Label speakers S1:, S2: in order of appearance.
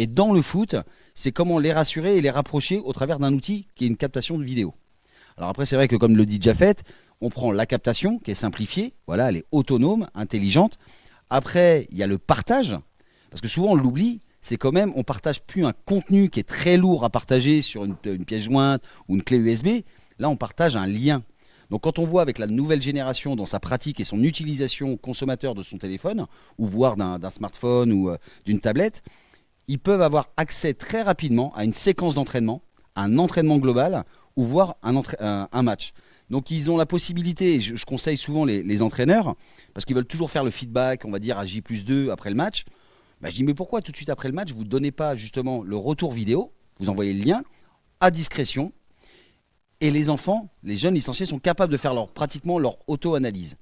S1: Et dans le foot, c'est comment les rassurer et les rapprocher au travers d'un outil qui est une captation de vidéo. Alors après, c'est vrai que comme le dit Jafet, on prend la captation qui est simplifiée, voilà, elle est autonome, intelligente. Après, il y a le partage, parce que souvent on l'oublie, c'est quand même, on partage plus un contenu qui est très lourd à partager sur une, pièce jointe ou une clé USB. Là, on partage un lien. Donc quand on voit avec la nouvelle génération dans sa pratique et son utilisation consommateur de son téléphone, ou voire d'un smartphone ou euh, d'une tablette, ils peuvent avoir accès très rapidement à une séquence d'entraînement, un entraînement global ou voir un, euh, un match. Donc ils ont la possibilité, je, je conseille souvent les, entraîneurs, parce qu'ils veulent toujours faire le feedback, on va dire à J 2 après le match. Bah, je dis mais pourquoi tout de suite après le match, vous ne donnez pas justement le retour vidéo, vous envoyez le lien à discrétion, et les enfants, les jeunes licenciés sont capables de faire leur, pratiquement leur auto-analyse.